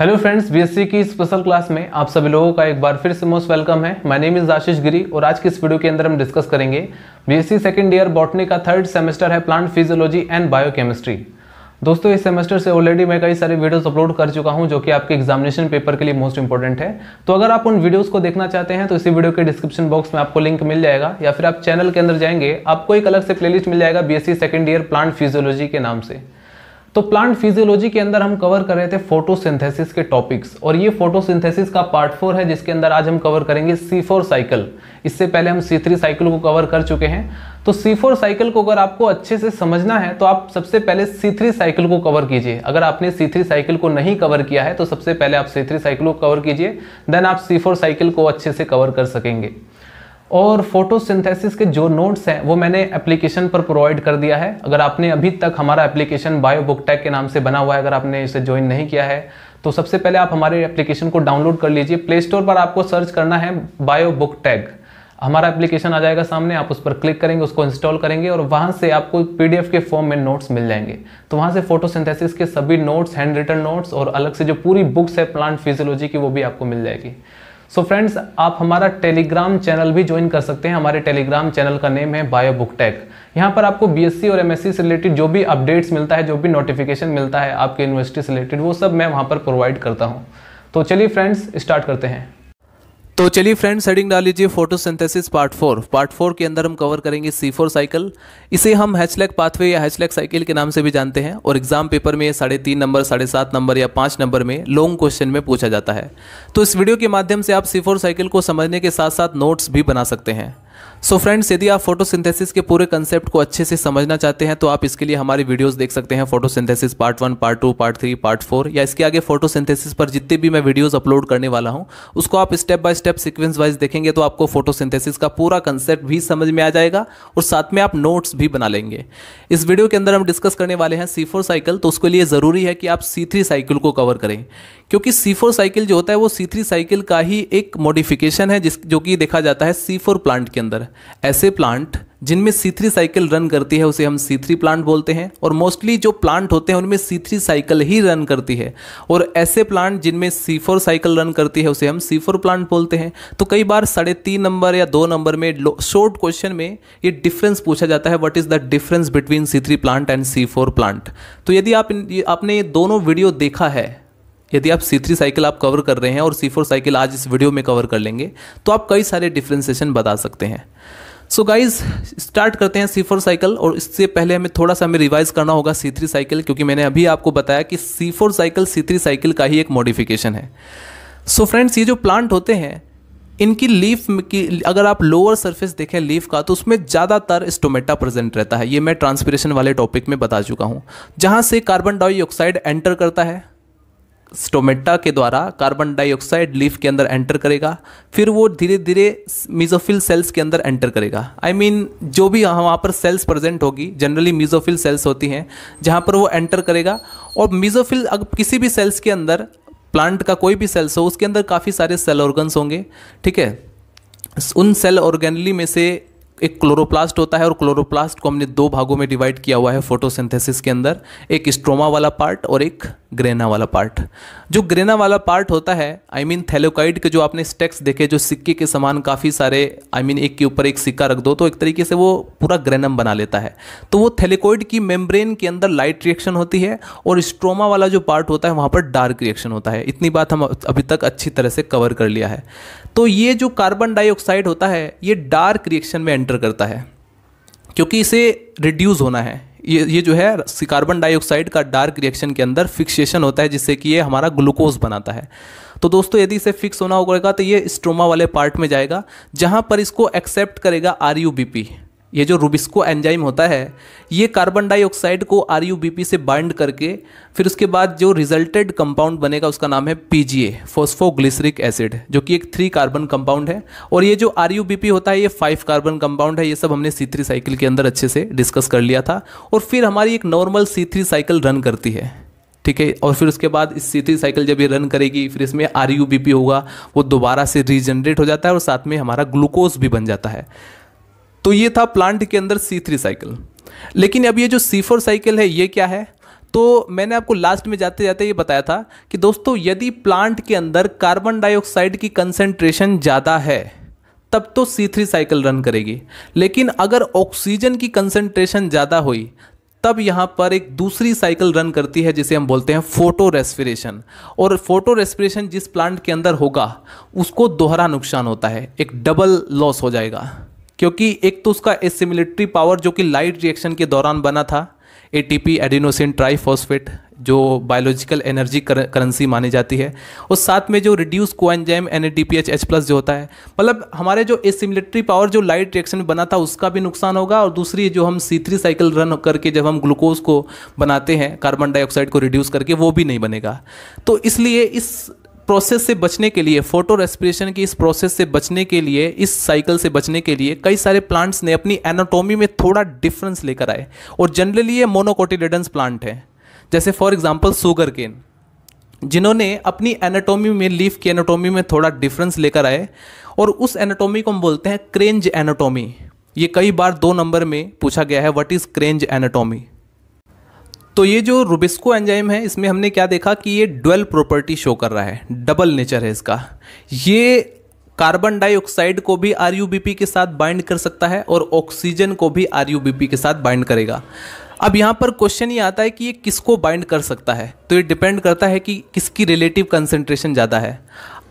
hello friends BSc की special class में आप सभी लोगों का एक बार फिर से मोस्ट वेलकम है my name is Ashish Giri और आज की इस वीडियो के अंदर हम डिस्कस करेंगे बीएससी सेकंड ईयर बॉटनी का थर्ड सेमेस्टर है प्लांट फिजियोलॉजी एंड बायोकेमिस्ट्री दोस्तों इस सेमेस्टर से ऑलरेडी मैं कई सारे वीडियोस अपलोड कर चुका हूं जो कि आपके एग्जामिनेशन पेपर के लिए मोस्ट इंपॉर्टेंट है तो अगर आप उन वीडियोस को देखना चाहते हैं तो इसी वीडियो के डिस्क्रिप्शन बॉक्स में आपको लिंक मिल जाएगा या फिर आप चैनल के अंदर जाएंगे आपको एक अलग से प्लेलिस्ट मिल जाएगा BSc second year plant physiology के नाम से तो प्लांट फिजियोलॉजी के अंदर हम कवर कर रहे थे फोटोसिंथेसिस के टॉपिक्स और ये फोटोसिंथेसिस का पार्ट फोर है जिसके अंदर आज हम कवर करेंगे सी फोर साइकिल इससे पहले हम सी थ्री साइकिल को कवर कर चुके हैं तो सी फोर साइकिल को अगर आपको अच्छे से समझना है तो आप सबसे पहले सी थ्री साइकिल को कवर कीजिए अगर आपने सी थ्री साइकिल को नहीं कवर किया है तो सबसे पहले आप सी थ्री साइकिल को कवर कीजिए देन आप सी फोर साइकिल को अच्छे से कवर कर सकेंगे और फोटोसिंथेसिस के जो नोट्स हैं वो मैंने एप्लीकेशन पर प्रोवाइड कर दिया है अगर आपने अभी तक हमारा एप्लीकेशन बायो बुक टैग के नाम से बना हुआ है अगर आपने इसे ज्वाइन नहीं किया है तो सबसे पहले आप हमारे एप्लीकेशन को डाउनलोड कर लीजिए प्ले स्टोर पर आपको सर्च करना है बायो बुक टैग हमारा एप्लीकेशन आ जाएगा सामने आप उस पर क्लिक करेंगे उसको इंस्टॉल करेंगे और वहाँ से आपको पीडीएफ के फॉर्म में नोट्स मिल जाएंगे तो वहाँ से फोटोसिंथेसिस के सभी नोट्स हैंड रिटन नोट्स और अलग से जो पूरी बुक्स है प्लांट फिजियोलॉजी की वो भी आपको मिल जाएगी सो so फ्रेंड्स आप हमारा टेलीग्राम चैनल भी ज्वाइन कर सकते हैं हमारे टेलीग्राम चैनल का नेम है बायो बुक टेक यहाँ पर आपको बीएससी और एमएससी से रिलेटेड जो भी अपडेट्स मिलता है जो भी नोटिफिकेशन मिलता है आपके यूनिवर्सिटी से रिलेटेड वो सब मैं वहाँ पर प्रोवाइड करता हूँ तो चलिए फ्रेंड्स स्टार्ट करते हैं तो चलिए फ्रेंड्स हेडिंग डाल लीजिए photosynthesis part four part four के अंदर हम कवर करेंगे सी फोर साइकिल इसे हम हैचलैक पाथवे या हैचलैक साइकिल के नाम से भी जानते हैं और एग्जाम पेपर में साढ़े तीन नंबर साढ़े सात नंबर या पाँच नंबर में लॉन्ग क्वेश्चन में पूछा जाता है तो इस वीडियो के माध्यम से आप सी फोर साइकिल को समझने के साथ साथ नोट्स भी बना सकते हैं सो so फ्रेंड्स यदि आप फोटोसिंथेसिस के पूरे कंसेप्ट को अच्छे से समझना चाहते हैं तो आप इसके लिए हमारी वीडियोस देख सकते हैं photosynthesis part one part two part three part four या इसके आगे फोटोसिंथेसिस पर जितने भी मैं वीडियोस अपलोड करने वाला हूं उसको आप step by step sequence wise देखेंगे तो आपको फोटो का पूरा कंसेप्ट भी समझ में आ जाएगा और साथ में आप नोट्स भी बना लेंगे इस वीडियो के अंदर हम डिस्कस करने वाले हैं सी साइकिल तो उसके लिए ज़रूरी है कि आप सी साइकिल को कवर करें क्योंकि सी साइकिल जो होता है वो सी साइकिल का ही एक मॉडिफिकेशन है जिस जो कि देखा जाता है सी प्लांट के अंदर ऐसे प्लांट जिनमें सी थ्री साइकिल रन करती है उसे हम सी थ्री प्लांट बोलते हैं और मोस्टली जो प्लांट होते हैं उनमें सी थ्री साइकिल ही रन करती है और ऐसे प्लांट जिनमें सी फोर साइकिल रन करती है उसे हम सी फोर प्लांट बोलते हैं तो कई बार साढ़े तीन नंबर या दो नंबर में शॉर्ट क्वेश्चन में ये डिफरेंस पूछा जाता है what is the difference between C three plant and C four plant तो यदि आप आपने दोनों वीडियो देखा है यदि आप C3 थ्री साइकिल आप कवर कर रहे हैं और C4 फोर साइकिल आज इस वीडियो में कवर कर लेंगे तो आप कई सारे डिफ्रेंसेशन बता सकते हैं सो गाइज स्टार्ट करते हैं C4 फोर साइकिल और इससे पहले हमें थोड़ा सा हमें रिवाइज करना होगा C3 थ्री साइकिल क्योंकि मैंने अभी आपको बताया कि C4 four cycle C three cycle का ही एक मॉडिफिकेशन है सो so फ्रेंड्स ये जो प्लांट होते हैं इनकी लीफ की अगर आप लोअर सरफेस देखें लीफ का तो उसमें ज़्यादातर स्टोमेटा प्रेजेंट रहता है ये मैं ट्रांसपिरेशन वाले टॉपिक में बता चुका हूँ जहाँ से कार्बन डाइऑक्साइड एंटर करता है स्टोमेटा के द्वारा कार्बन डाइऑक्साइड लीफ के अंदर एंटर करेगा फिर वो धीरे धीरे मीजोफिल सेल्स के अंदर एंटर करेगा आई I मीन mean, जो भी वहाँ पर सेल्स प्रेजेंट होगी जनरली मीजोफिल सेल्स होती हैं जहाँ पर वो एंटर करेगा और मीजोफिल अगर किसी भी सेल्स के अंदर प्लांट का कोई भी सेल्स हो उसके अंदर काफ़ी सारे सेल ऑर्गन्स होंगे ठीक है उन सेल ऑर्गेनली में से एक क्लोरोप्लास्ट होता है और क्लोरोप्लास्ट को हमने दो भागों में डिवाइड किया हुआ है फोटोसिंथेसिस के अंदर एक स्ट्रोमा वाला पार्ट और एक ग्रेना वाला पार्ट जो ग्रेना वाला पार्ट होता है आई मीन थैलोकाइड के जो आपने स्टेक्स देखे जो सिक्के के समान काफ़ी सारे आई I मीन mean, एक के ऊपर एक सिक्का रख दो तो एक तरीके से वो पूरा ग्रेनम बना लेता है तो वो थैलिकोइड की मेम्ब्रेन के अंदर लाइट रिएक्शन होती है और स्ट्रोमा वाला जो पार्ट होता है वहाँ पर डार्क रिएक्शन होता है इतनी बात हम अभी तक अच्छी तरह से कवर कर लिया है तो ये जो कार्बन डाइऑक्साइड होता है ये डार्क रिएक्शन में एंटर करता है क्योंकि इसे रिड्यूज़ होना है ये ये जो है कार्बन डाइऑक्साइड का डार्क रिएक्शन के अंदर फिक्सेशन होता है जिससे कि ये हमारा ग्लूकोज बनाता है तो दोस्तों यदि इसे फिक्स होना होगा तो ये स्ट्रोमा वाले पार्ट में जाएगा जहाँ पर इसको एक्सेप्ट करेगा आर यू बी पी ये जो रूबिस्को एंजाइम होता है ये कार्बन डाइऑक्साइड को आर से बाइंड करके फिर उसके बाद जो रिजल्टेड कंपाउंड बनेगा उसका नाम है पी जी ए फोस्फोग्लिसरिक एसिड जो कि एक थ्री कार्बन कंपाउंड है और ये जो आर होता है ये फाइव कार्बन कंपाउंड है ये सब हमने सी थ्री साइकिल के अंदर अच्छे से डिस्कस कर लिया था और फिर हमारी एक normal C three cycle run करती है ठीक है और फिर उसके बाद इस सी थ्री साइकिल जब ये रन करेगी फिर इसमें आर होगा वो दोबारा से रीजनरेट हो जाता है और साथ में हमारा ग्लूकोज भी बन जाता है तो ये था प्लांट के अंदर सी थ्री साइकिल लेकिन अब ये जो सी फोर साइकिल है ये क्या है तो मैंने आपको लास्ट में जाते जाते ये बताया था कि दोस्तों यदि प्लांट के अंदर कार्बन डाइऑक्साइड की कंसेंट्रेशन ज़्यादा है तब तो सी थ्री साइकिल रन करेगी लेकिन अगर ऑक्सीजन की कंसेंट्रेशन ज़्यादा हुई तब यहाँ पर एक दूसरी साइकिल रन करती है जिसे हम बोलते हैं फोटो रेस्पिरेशन और फोटो रेस्पिरेशन जिस प्लांट के अंदर होगा उसको दोहरा नुकसान होता है एक डबल लॉस हो जाएगा क्योंकि एक तो उसका एसिमिलिट्री पावर जो कि लाइट रिएक्शन के दौरान बना था A T P adenosine triphosphate जो बायोलॉजिकल एनर्जी कर, करेंसी मानी जाती है और साथ में जो reduce coenzyme N A D P H H plus जो होता है मतलब हमारे जो एसिमिलेटरी पावर जो लाइट रिएक्शन बना था उसका भी नुकसान होगा और दूसरी जो हम सी थ्री साइकिल रन करके जब हम ग्लूकोज को बनाते हैं कार्बन डाइऑक्साइड को रिड्यूस करके वो भी नहीं बनेगा तो इसलिए इस प्रोसेस से बचने के लिए फोटो रेस्पिरेशन की इस प्रोसेस से बचने के लिए इस साइकिल से बचने के लिए कई सारे प्लांट्स ने अपनी एनाटोमी में थोड़ा डिफरेंस लेकर आए और जनरली ये मोनोकोटिलेडेंस प्लांट हैं जैसे फॉर एग्जाम्पल सुगर केन जिन्होंने अपनी एनाटोमी में लीफ की एनाटोमी में थोड़ा डिफरेंस लेकर आए और उस एनाटोमी को हम बोलते हैं क्रेंज एनाटोमी ये कई बार दो नंबर में पूछा गया है व्हाट इज़ क्रेंज एनाटोमी तो ये जो रुबिस्को एंजाइम है इसमें हमने क्या देखा कि ये डुअल प्रॉपर्टी शो कर रहा है डबल नेचर है इसका ये कार्बन डाइऑक्साइड को भी आर के साथ बाइंड कर सकता है और ऑक्सीजन को भी आर के साथ बाइंड करेगा अब यहाँ पर क्वेश्चन ये आता है कि ये किसको बाइंड कर सकता है तो ये डिपेंड करता है कि किसकी रिलेटिव कंसेंट्रेशन ज़्यादा है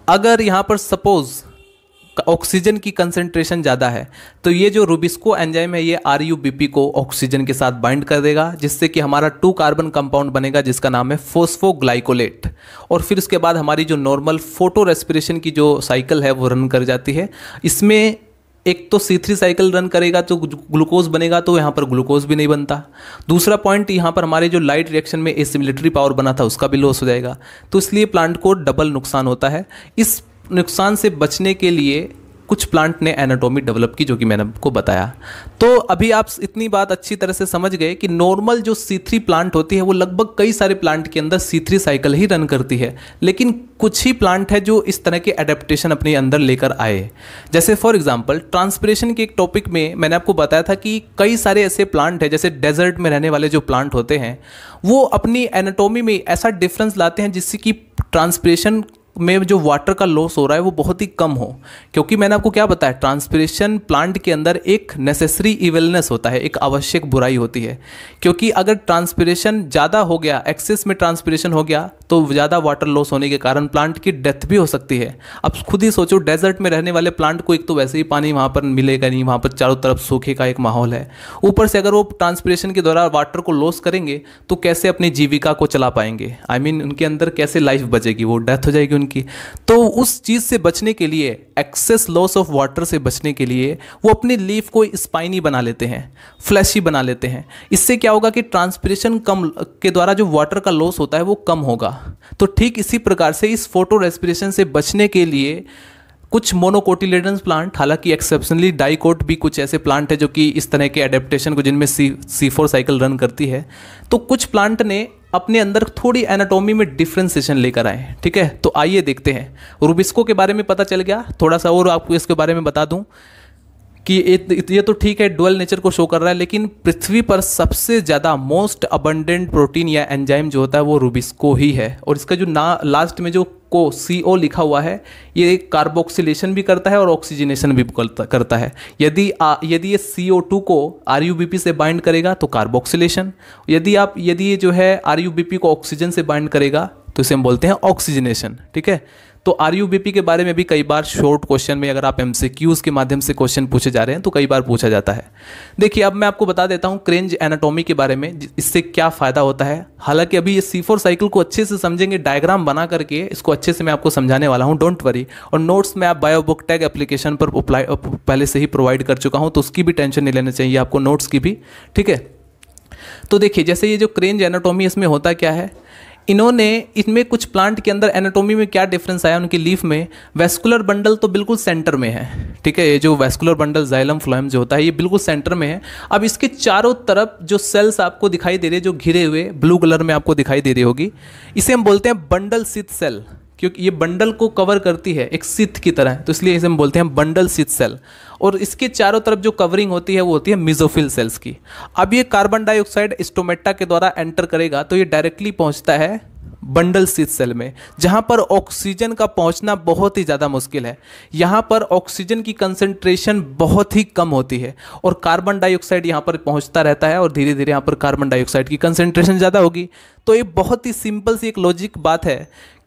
अगर यहाँ पर सपोज़ ऑक्सीजन की कंसंट्रेशन ज़्यादा है तो ये जो रूबिस्को एंजाइम है ये आर को ऑक्सीजन के साथ बाइंड कर देगा जिससे कि हमारा टू कार्बन कंपाउंड बनेगा जिसका नाम है फोस्फोग्लाइकोलेट और फिर उसके बाद हमारी जो नॉर्मल फोटो रेस्पिरेशन की जो साइकिल है वो रन कर जाती है इसमें एक तो C3 थ्री साइकिल रन करेगा तो ग्लूकोज बनेगा तो यहाँ पर ग्लूकोज भी नहीं बनता दूसरा पॉइंट यहाँ पर हमारे जो लाइट रिएक्शन में एसिमिलेटरी पावर बना था उसका भी लॉस हो जाएगा तो इसलिए प्लांट को डबल नुकसान होता है इस नुकसान से बचने के लिए कुछ प्लांट ने एनाटोमी डेवलप की जो कि मैंने आपको बताया तो अभी आप इतनी बात अच्छी तरह से समझ गए कि नॉर्मल जो सी प्लांट होती है वो लगभग कई सारे प्लांट के अंदर सी साइकिल ही रन करती है लेकिन कुछ ही प्लांट है जो इस तरह के अडेप्टेशन अपने अंदर लेकर आए जैसे फॉर एग्जाम्पल ट्रांसपरेशन के एक टॉपिक में मैंने आपको बताया था कि कई सारे ऐसे प्लांट हैं जैसे डेजर्ट में रहने वाले जो प्लांट होते हैं वो अपनी एनाटोमी में ऐसा डिफरेंस लाते हैं जिससे कि ट्रांसपरेशन में जो वाटर का लॉस हो रहा है वो बहुत ही कम हो क्योंकि मैंने आपको क्या बताया ट्रांसपीरेशन प्लांट के अंदर एक नेसेसरी इवेलनेस होता है एक आवश्यक बुराई होती है क्योंकि अगर ट्रांसपीरेशन ज़्यादा हो गया एक्सेस में ट्रांसपीरेशन हो गया तो ज़्यादा वाटर लॉस होने के कारण प्लांट की डेथ भी हो सकती है अब खुद ही सोचो डेजर्ट में रहने वाले प्लांट को एक तो वैसे ही पानी वहाँ पर मिलेगा नहीं वहाँ पर चारों तरफ सूखे का एक माहौल है ऊपर से अगर वो ट्रांसपीरेशन के द्वारा वाटर को लॉस करेंगे तो कैसे अपनी जीविका को चला पाएंगे आई I मीन mean, उनके अंदर कैसे लाइफ बचेगी वो डेथ हो जाएगी उनकी की तो उस चीज़ से बचने के लिए एक्सेस लॉस ऑफ वाटर से बचने के लिए वो अपने लीफ को स्पाइनी बना लेते हैं फ्लैशी बना लेते हैं इससे क्या होगा कि ट्रांसपरेशन कम के द्वारा जो वाटर का लॉस होता है वो कम होगा तो ठीक इसी प्रकार से इस फोटो रेस्पिरेशन से बचने के लिए कुछ मोनोकोटिलेडन प्लांट हालांकि एक्सेप्शनली डाइकोट भी कुछ ऐसे प्लांट है जो कि इस तरह के एडेप्टेशन को जिनमें C C four cycle run करती है तो कुछ प्लांट ने अपने अंदर थोड़ी एनाटॉमी में डिफ्रेंसेशन लेकर आए ठीक है तो आइए देखते हैं रूबिस्को के बारे में पता चल गया थोड़ा सा और आपको इसके बारे में बता दूं कि ये तो ठीक है डुअल नेचर को शो कर रहा है लेकिन पृथ्वी पर सबसे ज़्यादा मोस्ट अबंडेंट प्रोटीन या एंजाइम जो होता है वो रूबिस्को ही है और इसका जो ना लास्ट में जो को सी ओ लिखा हुआ है ये कार्बोक्सीलेशन भी करता है और ऑक्सीजनेशन भी करता है यदि आ, यदि ये सी ओ टू को आर यू बी पी से बाइंड करेगा तो कार्बोक्सीलेशन यदि आप यदि ये जो है आर यू बी पी को ऑक्सीजन से बाइंड करेगा तो इसे हम बोलते हैं ऑक्सीजनेशन ठीक है तो आर के बारे में भी कई बार शॉर्ट क्वेश्चन में अगर आप एम के माध्यम से क्वेश्चन पूछे जा रहे हैं तो कई बार पूछा जाता है देखिए अब मैं आपको बता देता हूँ क्रेंज एनाटोमी के बारे में इससे क्या फ़ायदा होता है हालांकि अभी ये सी साइकिल को अच्छे से समझेंगे डायग्राम बना करके इसको अच्छे से मैं आपको समझाने वाला हूँ डोंट वरी और नोट्स में आप बायोबुक टैग एप्लीकेशन पर पहले से ही प्रोवाइड कर चुका हूँ तो उसकी भी टेंशन नहीं लेना चाहिए आपको नोट्स की भी ठीक है तो देखिए जैसे ये जो क्रेंज एनाटोमी इसमें होता क्या है इन्होंने इसमें कुछ प्लांट के अंदर एनाटोमी में क्या डिफरेंस आया उनकी लीफ में वेस्कुलर बंडल तो बिल्कुल सेंटर में है ठीक है ये जो वेस्कुलर बंडल जाइलम फ्लोएम जो होता है ये बिल्कुल सेंटर में है अब इसके चारों तरफ जो सेल्स आपको दिखाई दे रहे जो घिरे हुए ब्लू कलर में आपको दिखाई दे रही होगी इसे हम बोलते हैं बंडल सिथ सेल क्योंकि ये बंडल को कवर करती है एक सिथ की तरह तो इसलिए इसे हम बोलते हैं बंडल सिथ सेल और इसके चारों तरफ जो कवरिंग होती है वो होती है मिजोफिल सेल्स की अब ये कार्बन डाइऑक्साइड स्टोमेटा के द्वारा एंटर करेगा तो ये डायरेक्टली पहुंचता है बंडल शीत सेल में जहां पर ऑक्सीजन का पहुंचना बहुत ही ज़्यादा मुश्किल है यहां पर ऑक्सीजन की कंसेंट्रेशन बहुत ही कम होती है और कार्बन डाइऑक्साइड यहां पर पहुंचता रहता है और धीरे धीरे यहाँ पर कार्बन डाइऑक्साइड की कंसेंट्रेशन ज़्यादा होगी तो ये बहुत ही सिंपल सी एक लॉजिक बात है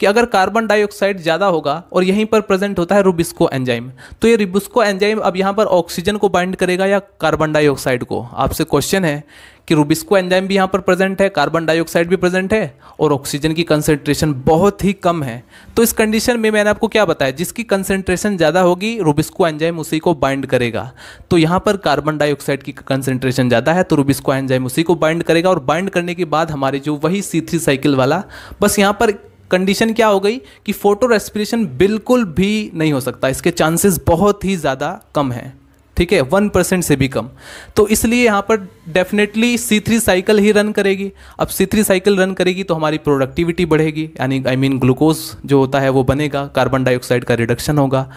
कि अगर कार्बन डाइऑक्साइड ज़्यादा होगा और यहीं पर प्रेजेंट होता है रुबिस्को एंजाइम तो ये रुबिस्को एंजाइम अब यहाँ पर ऑक्सीजन को बाइंड करेगा या कार्बन डाइऑक्साइड को आपसे क्वेश्चन है कि रूबिस्को एंजाइम भी यहाँ पर प्रेजेंट है कार्बन डाइऑक्साइड भी प्रेजेंट है और ऑक्सीजन की कंसेंट्रेशन बहुत ही कम है तो इस कंडीशन में मैंने आपको क्या बताया जिसकी कंसेंट्रेशन ज़्यादा होगी रूबिस्को एंजाइम उसी को बाइंड करेगा तो यहाँ पर कार्बन डाइऑक्साइड की कंसेंट्रेशन ज़्यादा है तो रूबिस्को एंजाइम उसी को बाइंड करेगा और बाइंड करने के बाद हमारे जो वही सी साइकिल वाला बस यहाँ पर कंडीशन क्या हो गई कि फोटो रेस्पिरेशन बिल्कुल भी नहीं हो सकता इसके चांसेस बहुत ही ज़्यादा कम हैं ठीक है वन परसेंट से भी कम तो इसलिए यहाँ पर डेफिनेटली सी थ्री साइकिल ही रन करेगी अब सी थ्री साइकिल रन करेगी तो हमारी प्रोडक्टिविटी बढ़ेगी यानी आई मीन ग्लूकोज जो होता है वो बनेगा कार्बन डाइऑक्साइड का रिडक्शन होगा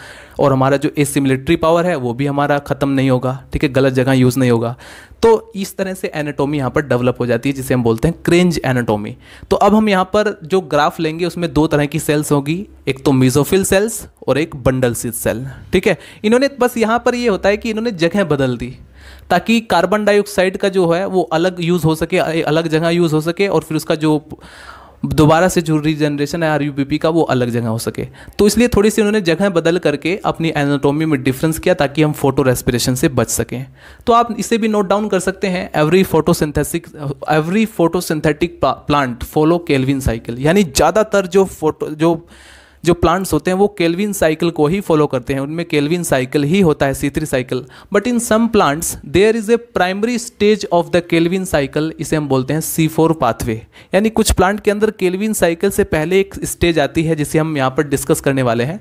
और हमारा जो एसिमिलिट्री पावर है वो भी हमारा ख़त्म नहीं होगा ठीक है गलत जगह यूज़ नहीं होगा तो इस तरह से एनाटोमी यहाँ पर डेवलप हो जाती है जिसे हम बोलते हैं क्रेंज एनाटोमी तो अब हम यहाँ पर जो ग्राफ लेंगे उसमें दो तरह की सेल्स होगी एक तो मिजोफिल सेल्स और एक बंडल सेल ठीक है इन्होंने बस यहाँ पर ये यह होता है कि इन्होंने जगह बदल दी ताकि कार्बन डाइऑक्साइड का जो है वो अलग यूज़ हो सके अलग जगह यूज़ हो सके और फिर उसका जो दोबारा से जो रीजनरेशन है आर का वो अलग जगह हो सके तो इसलिए थोड़ी सी उन्होंने जगह बदल करके अपनी एनाटोमी में डिफरेंस किया ताकि हम फोटो रेस्पिरेशन से बच सकें तो आप इसे भी नोट डाउन कर सकते हैं every photosynthetic every photosynthetic plant follow Calvin cycle यानी ज़्यादातर जो फोटो जो जो प्लांट्स होते हैं वो केल्विन साइकिल को ही फॉलो करते हैं उनमें केल्विन साइकिल ही होता है C three cycle but in some plants there is a primary stage of the Calvin cycle इसे हम बोलते हैं सी फोर पाथवे यानी कुछ प्लांट के अंदर केल्विन साइकिल से पहले एक स्टेज आती है जिसे हम यहाँ पर डिस्कस करने वाले हैं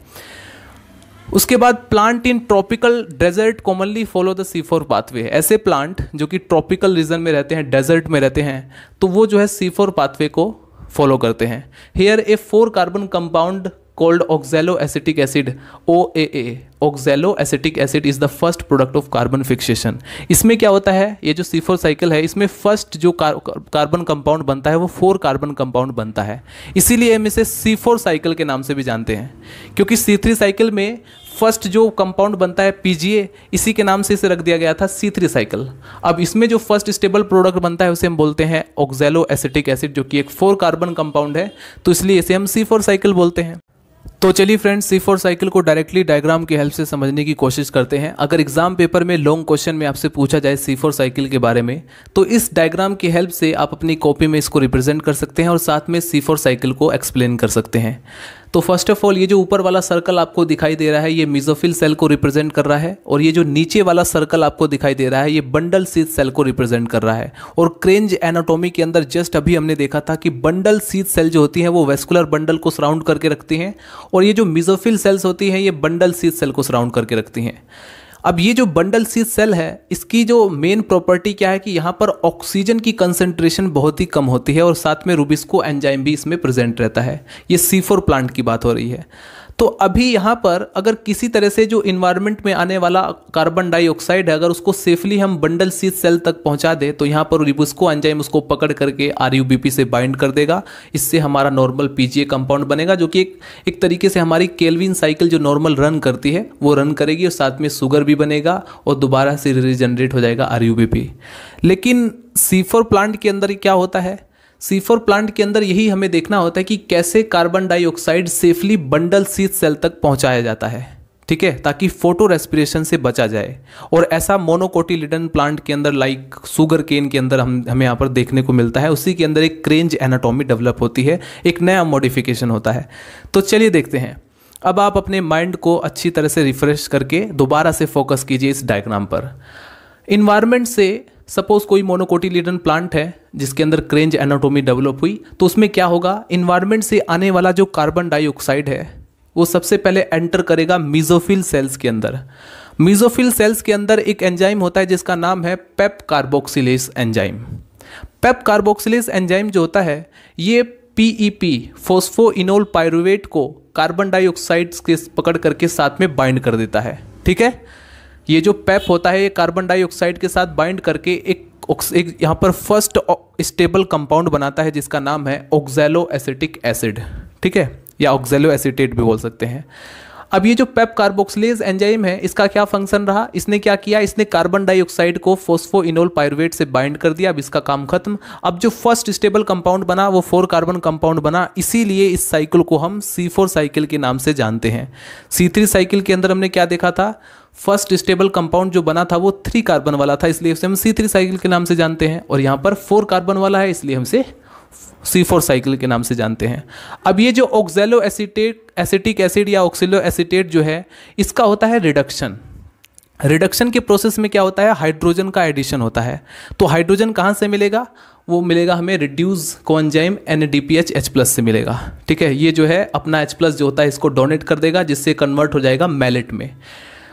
उसके बाद plant in tropical desert commonly follow the C four pathway ऐसे प्लांट जो कि ट्रॉपिकल रीजन में रहते हैं डेजर्ट में रहते हैं तो वो जो है सीफोर पाथवे को फॉलो करते हैं here a four carbon compound called oxalo acetic acid O A A oxalo acetic acid is the first product of carbon fixation इसमें क्या होता है ये जो सीफोर साइकिल है इसमें फर्स्ट जो कार्बन कंपाउंड बनता है वो फोर कार्बन कंपाउंड बनता है इसीलिए हम इसे सीफोर साइकिल के नाम से भी जानते हैं क्योंकि थ्री साइकिल में फर्स्ट जो कंपाउंड बनता है पीजीए इसी के नाम से इसे रख दिया गया था सी थ्री साइकिल अब इसमें जो फर्स्ट स्टेबल प्रोडक्ट बनता है उसे हम बोलते हैं ऑक्जेलो एसिटिक एसिड जो कि एक फोर कार्बन कंपाउंड है तो इसलिए इसे हम सी फोर साइकिल बोलते हैं तो चलिए फ्रेंड्स सी फोर साइकिल को डायरेक्टली डायग्राम की हेल्प से समझने की कोशिश करते हैं अगर एग्जाम पेपर में लॉन्ग क्वेश्चन में आपसे पूछा जाए सी फोर साइकिल के बारे में तो इस डायग्राम की हेल्प से आप अपनी कॉपी में इसको रिप्रेजेंट कर सकते हैं और साथ में सी फोर साइकिल को एक्सप्लेन कर सकते हैं तो फर्स्ट ऑफ ऑल ये जो ऊपर वाला सर्कल आपको दिखाई दे रहा है ये मिजोफिल सेल को रिप्रेजेंट कर रहा है और ये जो नीचे वाला सर्कल आपको दिखाई दे रहा है ये बंडल सीत सेल को रिप्रेजेंट कर रहा है और क्रेंज एनाटोमी के अंदर जस्ट अभी हमने देखा था कि बंडल सीत सेल जो होती है वो वेस्कुलर बंडल को सराउंड करके रखती हैं और ये जो मिजोफिल सेल्स होती हैं ये बंडल सीत सेल को सराउंड करके रखती हैं अब ये जो बंडल सी सेल है इसकी जो मेन प्रॉपर्टी क्या है कि यहाँ पर ऑक्सीजन की कंसेंट्रेशन बहुत ही कम होती है और साथ में रूबिस्को एंजाइम भी इसमें प्रेजेंट रहता है ये सी फोर प्लांट की बात हो रही है तो अभी यहाँ पर अगर किसी तरह से जो इन्वायरमेंट में आने वाला कार्बन डाइऑक्साइड है अगर उसको सेफली हम बंडल सी सेल तक पहुँचा दें तो यहाँ पर रिबुस्को एंजाइम उसको पकड़ करके आर से बाइंड कर देगा इससे हमारा नॉर्मल ए कंपाउंड बनेगा जो कि एक, एक तरीके से हमारी केल्विन साइकिल जो नॉर्मल रन करती है वो रन करेगी और साथ में शुगर भी बनेगा और दोबारा से रिजनरेट हो जाएगा आर लेकिन सीफर प्लांट के अंदर क्या होता है सीफर प्लांट के अंदर यही हमें देखना होता है कि कैसे carbon dioxide safely bundle sheath cell तक पहुंचाया जाता है ठीक है ताकि फोटो रेस्पिरेशन से बचा जाए और ऐसा मोनोकोटिलिडन प्लांट के अंदर लाइक सुगर केन के अंदर हम हमें यहाँ पर देखने को मिलता है उसी के अंदर एक क्रेंज एनाटॉमी डेवलप होती है एक नया मॉडिफिकेशन होता है तो चलिए देखते हैं अब आप अपने माइंड को अच्छी तरह से रिफ्रेश करके दोबारा से फोकस कीजिए इस डायग्राम पर इन्वायरमेंट से सपोज कोई मोनोकोटिलीडन प्लांट है जिसके अंदर क्रेंज एनाटोमी डेवलप हुई तो उसमें क्या होगा इन्वायरमेंट से आने वाला जो कार्बन डाइऑक्साइड है वो सबसे पहले एंटर करेगा मीजोफिल सेल्स के अंदर मीजोफिल सेल्स के अंदर एक एंजाइम होता है जिसका नाम है PEP carboxylase enzyme PEP carboxylase enzyme जो होता है ये पीईपी फोस्फोइनोल पायरुवेट को कार्बन डाइऑक्साइड के पकड़ करके साथ में बाइंड कर देता है ठीक है ये जो पैप e होता है ये कार्बन डाइऑक्साइड के साथ बाइंड करके एक एक यहाँ पर फर्स्ट स्टेबल कंपाउंड बनाता है जिसका नाम है ऑक्जेलो एसिटिक एसिड ठीक है या ऑक्जेलो एसिटेट भी बोल सकते हैं अब ये जो पेप कार्बोक्सिलेज एंजाइम है इसका क्या फंक्शन रहा इसने क्या किया इसने कार्बन डाइऑक्साइड को फोस्फोइनोल पायरवेट से बाइंड कर दिया अब इसका काम खत्म अब जो फर्स्ट स्टेबल कंपाउंड बना वो फोर कार्बन कंपाउंड बना इसीलिए इस साइकिल को हम सी फोर साइकिल के नाम से जानते हैं सी थ्री साइकिल के अंदर हमने क्या देखा था फर्स्ट स्टेबल कंपाउंड जो बना था वो थ्री कार्बन वाला था इसलिए उसे हम सी थ्री साइकिल के नाम से जानते हैं और यहाँ पर फोर कार्बन वाला है इसलिए हमसे सी फोर साइकिल के नाम से जानते हैं अब ये जो ऑक्जेलो एसिटेट एसिटिक एसिड या ऑक्सीलो एसिटेट जो है इसका होता है रिडक्शन रिडक्शन के प्रोसेस में क्या होता है हाइड्रोजन का एडिशन होता है तो हाइड्रोजन कहाँ से मिलेगा वो मिलेगा हमें reduce coenzyme N D P H H plus से मिलेगा ठीक है ये जो है अपना एच प्लस जो होता है इसको डोनेट कर देगा जिससे कन्वर्ट हो जाएगा मैलेट में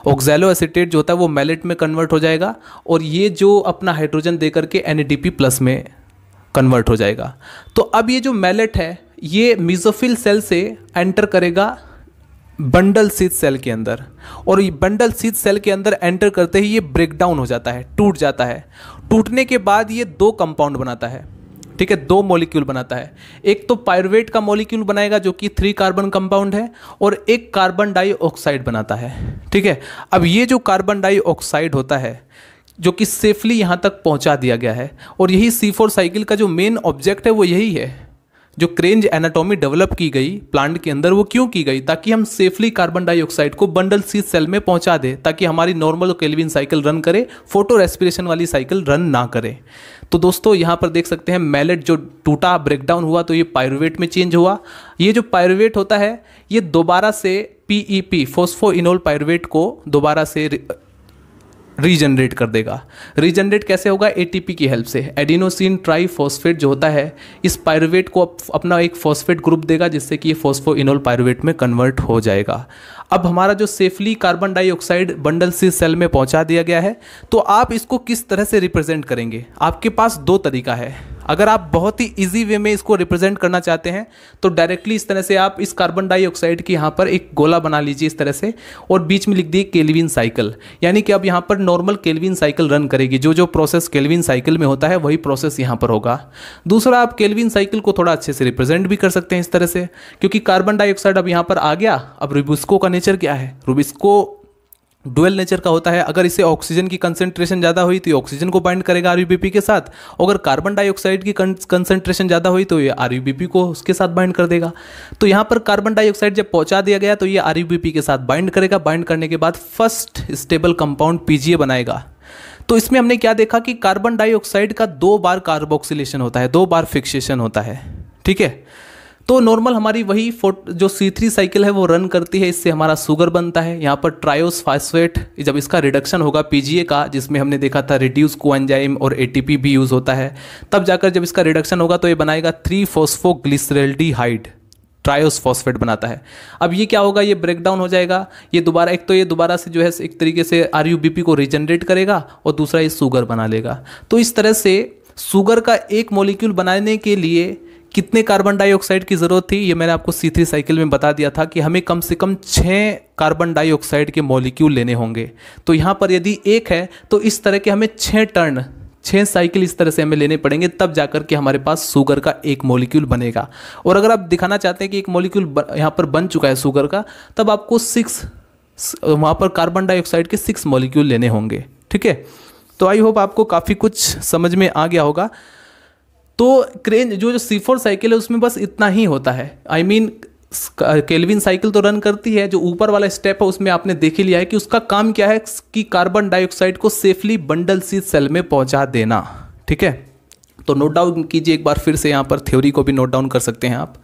ऑक्जैलो एसिटेट जो होता है वो मेलेट में कन्वर्ट हो जाएगा और ये जो अपना हाइड्रोजन दे करके एन प्लस में कन्वर्ट हो जाएगा तो अब ये जो मेलेट है ये मिजोफिल सेल से एंटर करेगा बंडल सीत सेल के अंदर और ये बंडल सीत सेल के अंदर एंटर करते ही ये ब्रेकडाउन हो जाता है टूट जाता है टूटने के बाद ये दो कंपाउंड बनाता है ठीक है दो मॉलिक्यूल बनाता है एक तो पायरवेट का मॉलिक्यूल बनाएगा जो कि थ्री कार्बन कंपाउंड है और एक कार्बन डाइऑक्साइड बनाता है ठीक है अब ये जो कार्बन डाइऑक्साइड होता है जो कि सेफली यहाँ तक पहुँचा दिया गया है और यही सी फोर साइकिल का जो मेन ऑब्जेक्ट है वो यही है जो क्रेंज एनाटॉमी डेवलप की गई प्लांट के अंदर वो क्यों की गई ताकि हम सेफली कार्बन डाइऑक्साइड को बंडल सी सेल में पहुंचा दें ताकि हमारी नॉर्मल केल्विन साइकिल रन करे फोटो रेस्पिरेशन वाली साइकिल रन ना करे तो दोस्तों यहाँ पर देख सकते हैं मैलेट जो टूटा ब्रेकडाउन हुआ तो ये पायरुवेट में चेंज हुआ ये जो पायरोवेट होता है ये दोबारा से P E P phospho enol pyruvate को दोबारा से रीजनरेट कर देगा रीजनरेट कैसे होगा ए की हेल्प से एडिनोसिन फॉस्फेट जो होता है इस पायरुवेट को अपना एक फॉस्फेट ग्रुप देगा जिससे कि ये इनोल पायरुवेट में कन्वर्ट हो जाएगा अब हमारा जो safely carbon dioxide bundle sheath cell में पहुंचा दिया गया है तो आप इसको किस तरह से रिप्रेजेंट करेंगे आपके पास दो तरीका है अगर आप बहुत ही ईजी वे में इसको रिप्रेजेंट करना चाहते हैं तो डायरेक्टली इस तरह से आप इस कार्बन डाइऑक्साइड की यहाँ पर एक गोला बना लीजिए इस तरह से और बीच में लिख दिए केलविन साइकिल यानी कि अब यहाँ पर नॉर्मल केलविन साइकिल रन करेगी जो जो प्रोसेस केलविन साइकिल में होता है वही प्रोसेस यहाँ पर होगा दूसरा आप केलविन साइकिल को थोड़ा अच्छे से रिप्रेजेंट भी कर सकते हैं इस तरह से क्योंकि कार्बन डाइऑक्साइड अब यहाँ पर आ गया अब रुबिस्को का नेचर क्या है रुबिस्को डुअल नेचर का होता है अगर इसे ऑक्सीजन की कंसेंट्रेशन ज़्यादा हुई तो ये ऑक्सीजन को बाइंड करेगा आरयूबीपी के साथ अगर कार्बन डाइऑक्साइड की कंसेंट्रेशन ज़्यादा हुई तो ये आरयूबीपी को उसके साथ बाइंड कर देगा तो यहां पर कार्बन डाइऑक्साइड जब पहुंचा दिया गया तो ये आरयूबीपी के साथ बाइंड करेगा बाइंड करने के बाद फर्स्ट स्टेबल कंपाउंड पीजीए बनाएगा तो इसमें हमने क्या देखा कि कार्बन डाइऑक्साइड का दो बार कार्बोक्सिलेशन होता है दो बार फिक्सेशन होता है ठीक है तो नॉर्मल हमारी वही जो सी थ्री साइकिल है वो रन करती है इससे हमारा शुगर बनता है यहाँ पर ट्रायोस फास्फेट जब इसका रिडक्शन होगा पीजीए का जिसमें हमने देखा था रिड्यूस एंजाइम और एटीपी भी यूज़ होता है तब जाकर जब इसका रिडक्शन होगा तो ये बनाएगा थ्री फोस्फो ट्रायोस फॉस्फेट बनाता है अब ये क्या होगा ये ब्रेकडाउन हो जाएगा ये दोबारा एक तो ये दोबारा से जो है एक तरीके से आर को रिजनरेट करेगा और दूसरा ये शुगर बना लेगा तो इस तरह से शुगर का एक मॉलिक्यूल बनाने के लिए कितने कार्बन डाइऑक्साइड की ज़रूरत थी ये मैंने आपको सी थ्री साइकिल में बता दिया था कि हमें कम से कम छः कार्बन डाइऑक्साइड के मॉलिक्यूल लेने होंगे तो यहाँ पर यदि एक है तो इस तरह के हमें छः टर्न छः साइकिल इस तरह से हमें लेने पड़ेंगे तब जाकर के हमारे पास शुगर का एक मॉलिक्यूल बनेगा और अगर आप दिखाना चाहते हैं कि एक मॉलिक्यूल यहाँ पर बन चुका है शुगर का तब आपको सिक्स वहाँ पर कार्बन डाइऑक्साइड के सिक्स मॉलिक्यूल लेने होंगे ठीक है तो आई होप आपको काफ़ी कुछ समझ में आ गया होगा तो क्रेन जो जो सी फोर साइकिल है उसमें बस इतना ही होता है आई मीन केल्विन साइकिल तो रन करती है जो ऊपर वाला स्टेप है उसमें आपने देख लिया है कि उसका काम क्या है कि कार्बन डाइऑक्साइड को सेफली बंडल सी सेल में पहुंचा देना ठीक है तो नोट डाउन कीजिए एक बार फिर से यहां पर थ्योरी को भी नोट डाउन कर सकते हैं आप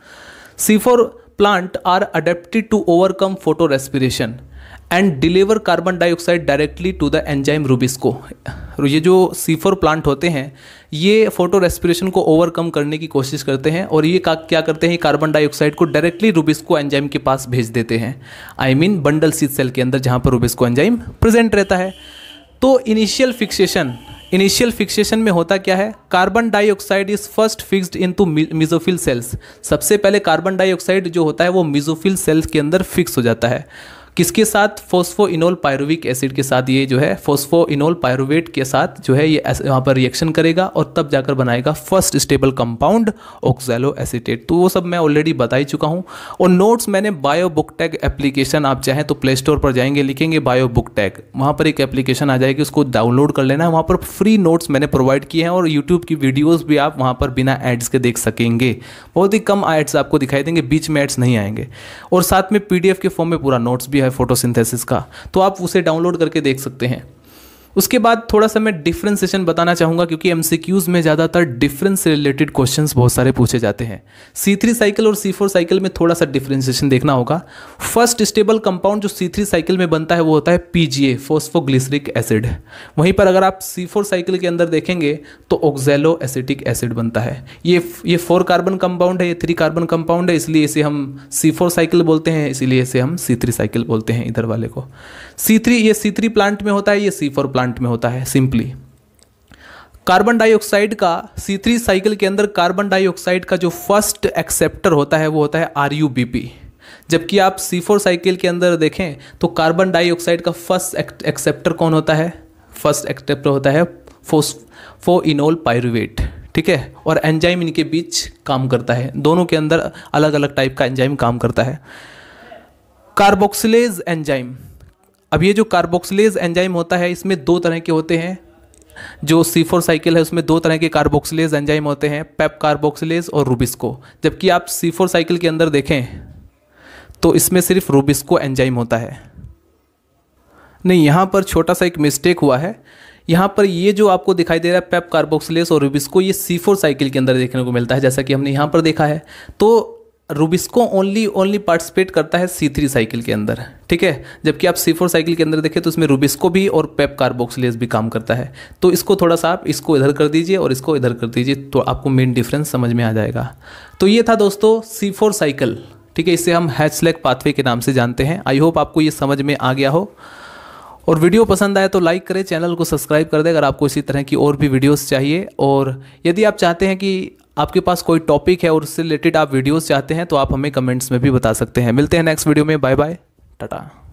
C four plant are adapted to overcome photo respiration and deliver carbon dioxide directly to the enzyme rubisco ये जो सीफर प्लांट होते हैं ये फोटो रेस्पिरेशन को ओवरकम करने की कोशिश करते हैं और ये का क्या करते हैं कार्बन डाइऑक्साइड को डायरेक्टली रूबिस्को एंजाइम के पास भेज देते हैं I mean bundle sheath cell के अंदर जहाँ पर रूबिस्को एंजाइम प्रेजेंट रहता है तो इनिशियल फिक्सेशन इनिशियल फिक्सेशन में होता क्या है carbon dioxide is first fixed in to mesophyll cells सबसे पहले कार्बन डाइऑक्साइड जो होता है वो मिजोफिल सेल्स के अंदर फिक्स हो जाता है किसके साथ फोस्फो इनोल पायरुविक एसिड के साथ ये जो है फोस्फो इनोल पायरुवेट के साथ जो है ये यहाँ पर रिएक्शन करेगा और तब जाकर बनाएगा first stable compound oxalo acetate तो वो सब मैं ऑलरेडी बता ही चुका हूँ और नोट्स मैंने बायो बुक टैग एप्लीकेशन आप चाहें तो प्ले स्टोर पर जाएंगे लिखेंगे बायो बुक टैग वहाँ पर एक एप्लीकेशन आ जाएगी उसको डाउनलोड कर लेना है वहाँ पर फ्री नोट्स मैंने प्रोवाइड किए हैं और यूट्यूब की वीडियोज़ भी आप वहाँ पर बिना एड्स के देख सकेंगे बहुत ही कम एड्स आपको दिखाई देंगे बीच में एड्स नहीं आएंगे और साथ में पी के फॉर्म में पूरा नोट्स भी है फोटोसिंथेसिस का तो आप उसे डाउनलोड करके देख सकते हैं उसके बाद थोड़ा सा मैं डिफ्रेंसेशन बताना चाहूंगा क्योंकि एमसीक्यूज में ज़्यादातर डिफरेंस से रिलेटेड क्वेश्चन बहुत सारे पूछे जाते हैं सी थ्री साइकिल और सी फोर साइकिल में थोड़ा सा डिफ्रेंसेशन देखना होगा फर्स्ट स्टेबल कंपाउंड जो सी थ्री साइकिल में बनता है वो होता है पीजीए फोस्फोग्लिसरिक एसिड वहीं पर अगर आप सी फोर साइकिल के अंदर देखेंगे तो ऑक्जेलो एसिटिक एसिड बनता है ये ये फोर कार्बन कंपाउंड है ये थ्री कार्बन कंपाउंड है इसलिए इसे हम सी फोर साइकिल बोलते हैं इसीलिए इसे हम सी थ्री साइकिल बोलते हैं इधर वाले को सी थ्री ये सी थ्री प्लांट में होता है ये सी फोर प्लांट प्लांट में होता है सिंपली कार्बन डाइऑक्साइड का सी थ्री साइकिल के अंदर कार्बन डाइऑक्साइड का जो फर्स्ट एक्सेप्टर होता है वो होता है आर यू बी पी जबकि आप सी फोर साइकिल के अंदर देखें तो कार्बन डाइऑक्साइड का फर्स्ट एक्सेप्टर कौन होता है फर्स्ट एक्सेप्टर होता है फोस फो इनोल पायरुवेट ठीक है और एंजाइम इनके बीच काम करता है दोनों के अंदर अलग अलग टाइप का एंजाइम काम करता है कार्बोक्सिलेज एंजाइम अब ये जो कार्बोक्सिलेज एंजाइम होता है इसमें दो तरह के होते हैं जो C4 साइकिल है उसमें दो तरह के कार्बोक्सिलेज एंजाइम होते हैं पेप कार्बोक्सिलेज और रूबिस्को जबकि आप C4 साइकिल के अंदर देखें तो इसमें सिर्फ रूबिस्को एंजाइम होता है नहीं यहाँ पर छोटा सा एक मिस्टेक हुआ है यहाँ पर ये जो आपको दिखाई दे रहा है पेप कार्बोक्सलेस और रूबिस्को ये सी फोर साइकिल के अंदर देखने को मिलता है जैसा कि हमने यहाँ पर देखा है तो रूबिस्को ओनली ओनली पार्टिसिपेट करता है सी थ्री साइकिल के अंदर ठीक है जबकि आप सी फोर साइकिल के अंदर देखें तो उसमें रूबिस्को भी और पेप कार्बोक्सिलेज भी काम करता है तो इसको थोड़ा सा आप इसको इधर कर दीजिए और इसको इधर कर दीजिए तो आपको मेन डिफरेंस समझ में आ जाएगा तो ये था दोस्तों सी फोर साइकिल ठीक है इसे हम हैचलेक पाथवे के नाम से जानते हैं आई होप आपको ये समझ में आ गया हो और वीडियो पसंद आए तो लाइक करें चैनल को सब्सक्राइब कर दें अगर आपको इसी तरह की और भी वीडियोस चाहिए और यदि आप चाहते हैं कि आपके पास कोई टॉपिक है और उससे रिलेटेड आप वीडियोस चाहते हैं तो आप हमें कमेंट्स में भी बता सकते हैं मिलते हैं नेक्स्ट वीडियो में बाय बाय टाटा